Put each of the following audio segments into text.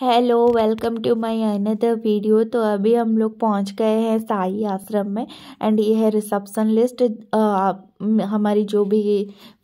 hello welcome to my another video तो अभी हम लोग पहुंच गए हैं साई आश्रम में एंड ये है रिसेप्शन लिस्ट हमारी जो भी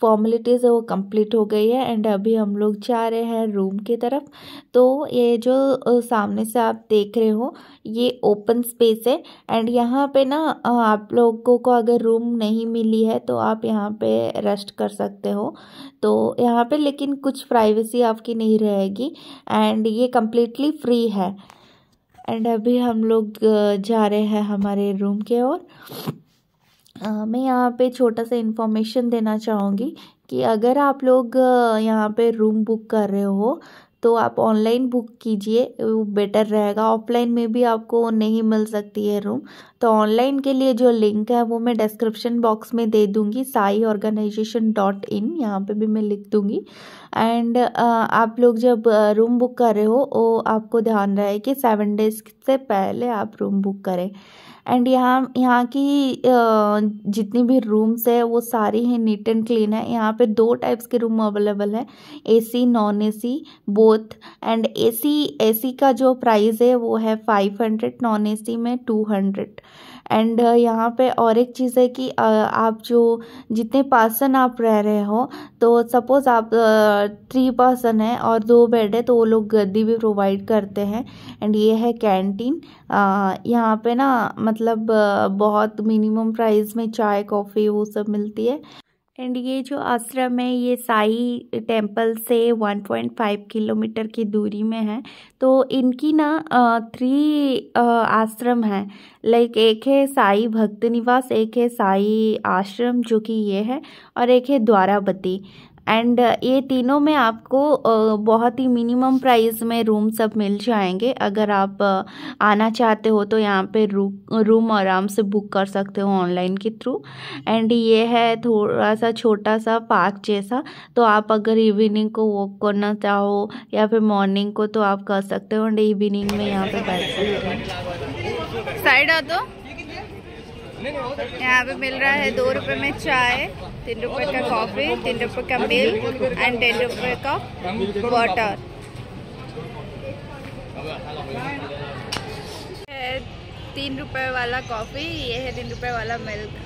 फॉर्मेलिटीज़ है वो कंप्लीट हो गई है एंड अभी हम लोग जा रहे हैं रूम की तरफ तो ये जो सामने से आप देख रहे हो ये ओपन स्पेस है एंड यहाँ पे ना आप लोगों को अगर रूम नहीं मिली है तो आप यहाँ पे रेस्ट कर सकते हो तो यहाँ पे लेकिन कुछ प्राइवेसी आपकी नहीं रहेगी एंड ये कम्प्लीटली फ्री है एंड अभी हम लोग जा रहे हैं हमारे रूम के ओर मैं यहाँ पे छोटा सा इन्फॉर्मेशन देना चाहूँगी कि अगर आप लोग यहाँ पे रूम बुक कर रहे हो तो आप ऑनलाइन बुक कीजिए वो बेटर रहेगा ऑफलाइन में भी आपको नहीं मिल सकती है रूम तो ऑनलाइन के लिए जो लिंक है वो मैं डिस्क्रिप्शन बॉक्स में दे दूंगी साई ऑर्गेनाइजेशन डॉट इन यहाँ पर भी मैं लिख दूँगी एंड आप लोग जब रूम बुक कर रहे हो वो आपको ध्यान रहे कि सेवन डेज से पहले आप रूम बुक करें एंड यहाँ यहाँ की जितनी भी रूम्स है वो सारी ही नीट एंड क्लीन है यहाँ पे दो टाइप्स के रूम अवेलेबल है AC non AC both and AC AC का जो प्राइस है वो है फाइव हंड्रेड नॉन एसी में टू हंड्रेड एंड uh, यहाँ पे और एक चीज़ है कि uh, आप जो जितने पर्सन आप रह रहे हो तो सपोज़ आप थ्री uh, पर्सन हैं और दो बेड है तो वो लोग गद्दी भी प्रोवाइड करते हैं एंड ये है कैंटीन यहाँ पे ना मतलब बहुत मिनिमम प्राइस में चाय कॉफ़ी वो सब मिलती है एंड ये जो आश्रम है ये साई टेम्पल से 1.5 किलोमीटर की दूरी में है तो इनकी ना थ्री आश्रम है लाइक एक है साई भक्त निवास एक है साई आश्रम जो कि ये है और एक है द्वारावती एंड uh, ये तीनों में आपको uh, बहुत ही मिनिमम प्राइस में रूम सब मिल जाएंगे अगर आप uh, आना चाहते हो तो यहाँ पे रूम आराम से बुक कर सकते हो ऑनलाइन के थ्रू एंड ये है थोड़ा सा छोटा सा पार्क जैसा तो आप अगर इवनिंग को वॉक करना चाहो या फिर मॉर्निंग को तो आप कर सकते हो एंड इवनिंग में यहाँ पे बैठ सकते हो साइड आ दो यहाँ पे मिल रहा है दो रुपए में चाय तीन रुपए का कॉफ़ी तीन रुपए का मिल्क एंड टेन रुपए का वाटर तीन रुपए वाला कॉफ़ी ये है तीन रुपए वाला मिल्क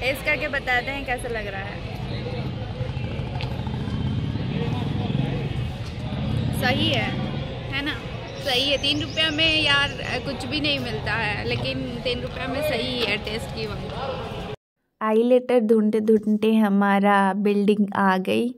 टेस्ट करके बताते हैं कैसा लग रहा है सही है सही है तीन रुपया में यार कुछ भी नहीं मिलता है लेकिन तीन रुपया में सही है टेस्ट की वक्त आई लेटर ढूंढते ढूंढते हमारा बिल्डिंग आ गई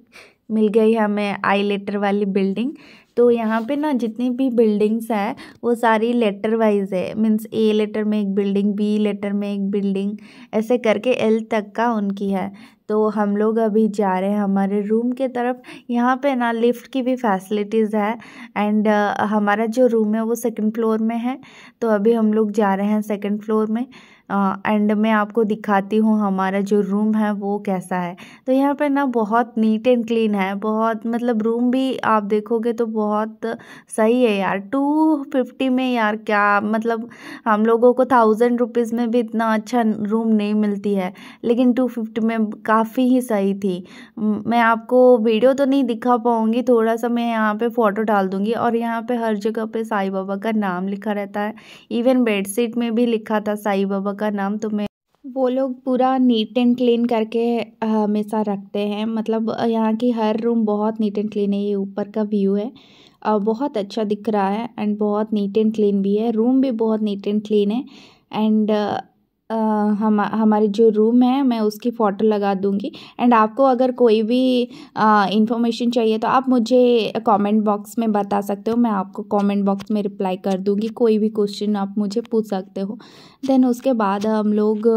मिल गई हमें आई लेटर वाली बिल्डिंग तो यहाँ पे ना जितनी भी बिल्डिंग्स है वो सारी लेटर वाइज है मीन्स ए लेटर में एक बिल्डिंग बी लेटर में एक बिल्डिंग ऐसे करके एल तक का उनकी है तो हम लोग अभी जा रहे हैं हमारे रूम के तरफ यहाँ पे ना लिफ्ट की भी फैसिलिटीज़ है एंड हमारा जो रूम है वो सेकंड फ्लोर में है तो अभी हम लोग जा रहे हैं सेकंड फ्लोर में एंड uh, मैं आपको दिखाती हूँ हमारा जो रूम है वो कैसा है तो यहाँ पे ना बहुत नीट एंड क्लीन है बहुत मतलब रूम भी आप देखोगे तो बहुत सही है यार टू फिफ्टी में यार क्या मतलब हम लोगों को थाउजेंड रुपीज़ में भी इतना अच्छा रूम नहीं मिलती है लेकिन टू फिफ्टी में का काफ़ी ही सही थी मैं आपको वीडियो तो नहीं दिखा पाऊँगी थोड़ा सा मैं यहाँ पे फ़ोटो डाल दूँगी और यहाँ पे हर जगह पे साई बाबा का नाम लिखा रहता है इवन बेडशीट में भी लिखा था साई बाबा का नाम तो मैं वो लोग पूरा नीट एंड क्लीन करके हमेशा रखते हैं मतलब यहाँ की हर रूम बहुत नीट एंड क्लीन है ये ऊपर का व्यू है बहुत अच्छा दिख रहा है एंड बहुत नीट एंड क्लीन भी है रूम भी बहुत नीट एंड क्लीन है एंड हम हमारी जो रूम है मैं उसकी फ़ोटो लगा दूँगी एंड आपको अगर कोई भी इंफॉर्मेशन चाहिए तो आप मुझे कमेंट बॉक्स में बता सकते हो मैं आपको कमेंट बॉक्स में रिप्लाई कर दूँगी कोई भी क्वेश्चन आप मुझे पूछ सकते हो देन उसके बाद हम लोग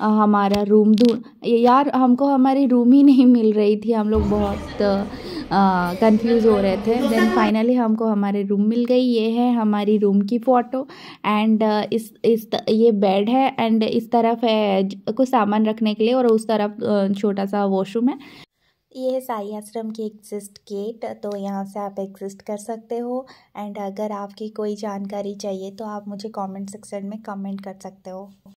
हमारा रूम ढूंढ यार हमको हमारी रूम ही नहीं मिल रही थी हम लोग बहुत कंफ्यूज हो रहे थे देन फाइनली हमको हमारे रूम मिल गई ये है हमारी रूम की फ़ोटो एंड इस इस ये बेड है एंड इस तरफ है कुछ सामान रखने के लिए और उस तरफ छोटा सा वॉशरूम है ये है साई आश्रम की एग्जिस्ट गेट तो यहाँ से आप एग्जिस्ट कर सकते हो एंड अगर आपकी कोई जानकारी चाहिए तो आप मुझे कमेंट सेक्शन में कमेंट कर सकते हो